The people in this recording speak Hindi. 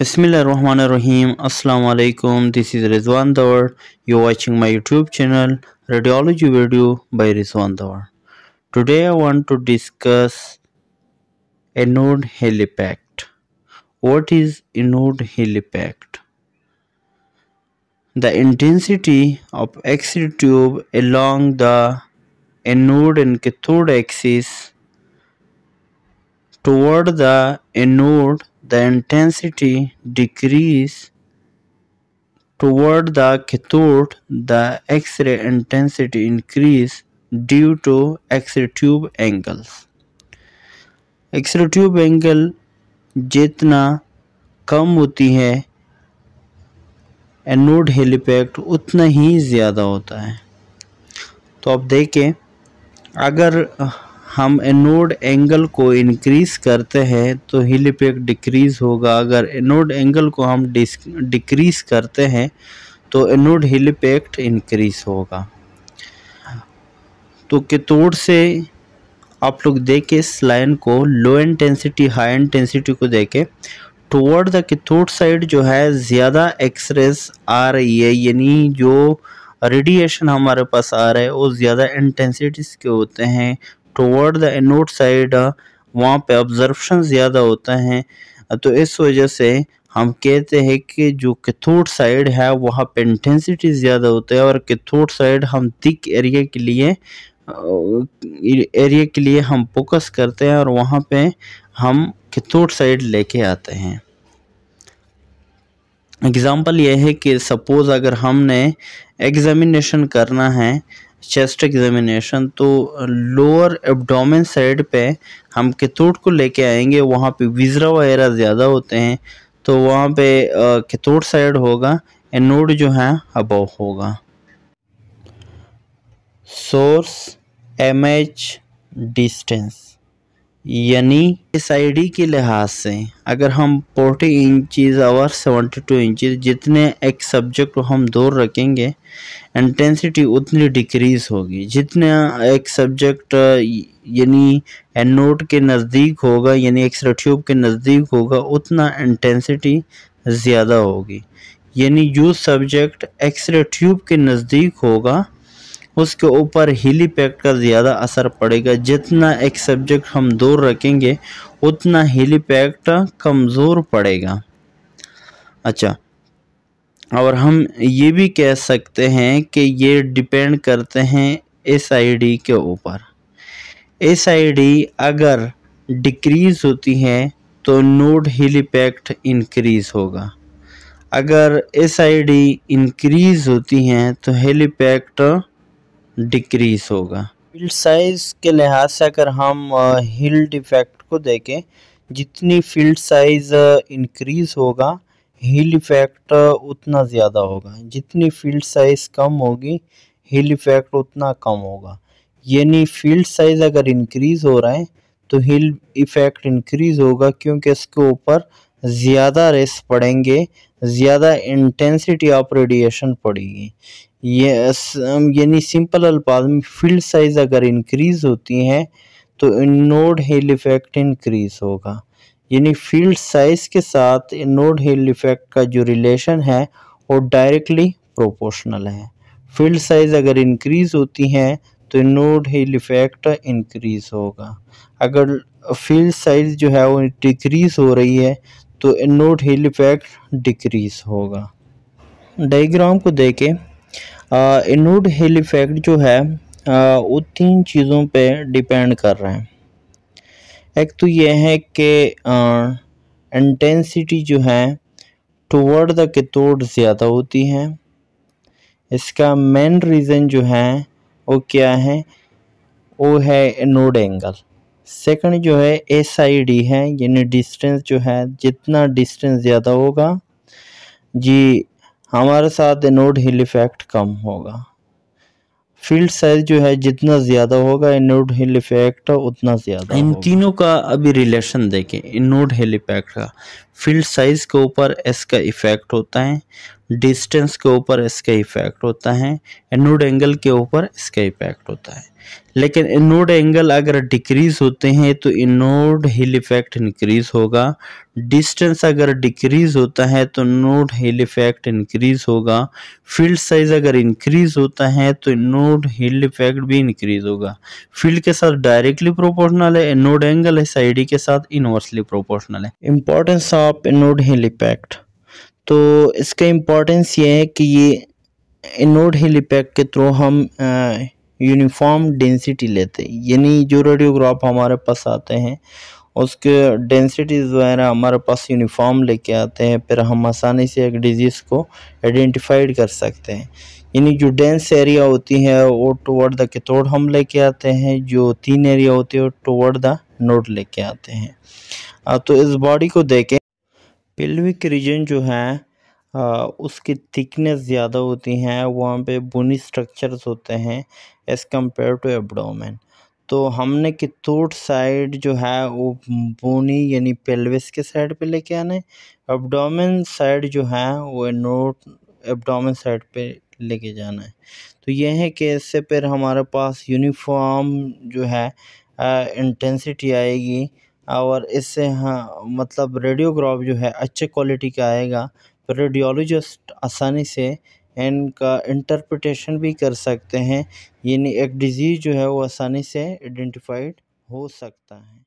Bismillah Rahman Rahim Assalamu Alaikum this is Rizwan Dawar you're watching my YouTube channel radiology video by Rizwan Dawar today I want to discuss anode helipact. what is anode helipact? the intensity of X-ray tube along the anode and cathode axis toward the anode the intensity decrease toward the cathode the x-ray intensity increase due to x-ray tube angles x x-ray tube angle जितना कम होती है एनोड हेलीपैक्ट उतना ही ज़्यादा होता है तो आप देखें अगर हम एनोड एंगल को इंक्रीज करते हैं तो हिल इफेक्ट डिक्रीज होगा अगर एनोड एंगल को हम डिक्रीज करते हैं तो एनोड हिल इफेक्ट इंक्रीज होगा तो कितोड से आप लोग देखे इस लाइन को लो इंटेंसिटी हाई इंटेंसिटी को देखे टुवर्ड द कितोड साइड जो है ज़्यादा एक्सरेस आ रही है यानी जो रेडिएशन हमारे पास आ रहा है वो ज़्यादा इंटेंसिटीज़ के होते हैं टोवर्ड द एनोड साइड वहाँ पे ऑब्जर्वेशन ज़्यादा होता है तो इस वजह से हम कहते हैं कि जो कैथोड साइड है वहाँ पे इंटेंसिटी ज़्यादा होता है और कैथोड साइड हम थिक एरिया के लिए एरिया के लिए हम फोकस करते हैं और वहाँ पे हम कैथोड साइड लेके आते हैं एग्ज़ाम्पल यह है कि सपोज़ अगर हमने एग्ज़ामिनेशन करना है चेस्ट एग्जामिनेशन तो लोअर एब्डोमेन साइड पे हम कितोट को लेके आएंगे वहाँ पे विजरा वगैरह ज़्यादा होते हैं तो वहाँ पे कितोट साइड होगा एनोड जो है अब होगा सोर्स एम एच डिस्टेंस यानी इस आई डी के लिहाज से अगर हम फोर्टी इंचज़ और सेवेंटी टू इंच जितने एक सब्जेक्ट को हम दूर रखेंगे इंटेंसिटी उतनी डिक्रीज़ होगी जितना एक सब्जेक्ट यानी एनोड के नज़दीक होगा यानी एक्सरे ट्यूब के नज़दीक होगा उतना इंटेंसिटी ज़्यादा होगी यानी जो सब्जेक्ट एक्सरे ट्यूब के नज़दीक होगा उसके ऊपर हिली पैक्ट का ज़्यादा असर पड़ेगा जितना एक सब्जेक्ट हम दूर रखेंगे उतना हिली पैक्ट कमज़ोर पड़ेगा अच्छा और हम ये भी कह सकते हैं कि ये डिपेंड करते हैं एस आई डी के ऊपर एस आई डी अगर डिक्रीज़ होती है तो नोड हिल इफेक्ट इंक्रीज़ होगा अगर एस आई डी इंक्रीज़ होती हैं तो हेलीपैक्ट डिक्रीज होगा फील्ड साइज़ के लिहाज से अगर हम हिल इफ़ेक्ट को देखें जितनी फील्ड साइज़ इंक्रीज़ होगा हिल इफ़ेक्ट उतना ज़्यादा होगा जितनी फील्ड साइज़ कम होगी हिल इफ़ेक्ट उतना कम होगा यानी फील्ड साइज़ अगर इंक्रीज़ हो रहा है तो हिल इफ़ेक्ट इंक्रीज़ होगा क्योंकि इसके ऊपर ज़्यादा रेस पड़ेंगे ज़्यादा इंटेंसिटी ऑफ रेडिएशन पड़ेगी ये यानी सिंपल अल्फाज में फील्ड साइज अगर इंक्रीज़ होती हैं तो नोड हिल इफ़ेक्ट इंक्रीज़ होगा यानी फील्ड साइज के साथ नोड हिल इफ़ेक्ट का जो रिलेशन है वो डायरेक्टली प्रोपोर्शनल है फील्ड साइज अगर इंक्रीज़ होती हैं तो नोड हिल इफ़ेक्ट इंक्रीज़ होगा अगर फील्ड साइज जो है वो डिक्रीज़ हो रही है तो नोट हिल इफेक्ट डिक्रीज होगा डाइग्राम को देखें इनोड हिल इफेक्ट जो है वो तीन चीज़ों पे डिपेंड कर रहे हैं एक तो ये है कि इंटेंसिटी जो है टूवर्ड द केतोड ज़्यादा होती है इसका मेन रीज़न जो है वो क्या है वो है इनोड एंगल सेकंड जो है एस आई डी है यानी डिस्टेंस जो है जितना डिस्टेंस ज़्यादा होगा जी हमारे साथ एनोड हिल इफ़ेक्ट कम होगा फील्ड साइज जो है जितना ज़्यादा होगा एनोड हिल इफ़ेक्ट उतना ज़्यादा इन तीनों का अभी रिलेशन देखें एनोड हिल इफ़ेक्ट का फील्ड साइज के ऊपर एस का इफेक्ट होता है डिस्टेंस के ऊपर इसका इफेक्ट होता है एनोड एंगल के ऊपर इसका इफेक्ट होता है लेकिन एनोड एंगल अगर डिक्रीज होते हैं तो इनोड हिल इफेक्ट इंक्रीज होगा डिस्टेंस अगर डिक्रीज होता है तो नोड हिल इफेक्ट इंक्रीज होगा फील्ड साइज अगर इंक्रीज होता है तो नोड हिल इफेक्ट भी इंक्रीज होगा फील्ड के साथ डायरेक्टली प्रोपोर्शनल है एनोड एंगल है साइडी के साथ इनवर्सली प्रोपोर्शनल है importance of top anode heel तो इसका इम्पोर्टेंस ये है कि ये इनोड हिल के थ्रू हम यूनिफॉर्म डेंसिटी लेते हैं यानी जो रेडियोग्राफ हमारे पास आते हैं उसके डेंसिटीज़ वगैरह हमारे पास यूनिफॉर्म लेके आते हैं फिर हम आसानी से एक डिजीज़ को आइडेंटिफाइड कर सकते हैं यानी जो डेंस एरिया होती है वो टुवर्ड द कैथोड हम लेके आते हैं जो तीन एरिया होती है वो टुवर्ड द नोड लेके आते हैं तो इस बॉडी को देखें पेल्विक रीजन जो है उसकी थिकनेस ज़्यादा होती हैं वहाँ पे बोनी स्ट्रक्चर्स होते हैं एज़ कम्पेयर टू एब्डोमेन तो हमने कि कितोट साइड जो है वो बोनी यानी पेल्विस के साइड पे लेके आना है एब्डोमेन साइड जो है वो नोट एब्डोमेन साइड पे लेके जाना है तो यह है कि इससे फिर हमारे पास यूनिफॉर्म जो है इंटेंसिटी आएगी और इससे हाँ मतलब रेडियोग्राफ जो है अच्छे क्वालिटी का आएगा रेडियोलॉजिस्ट तो आसानी से इनका इंटरप्रटेशन भी कर सकते हैं यानी एक डिज़ीज़ जो है वो आसानी से आइडेंटिफाइड हो सकता है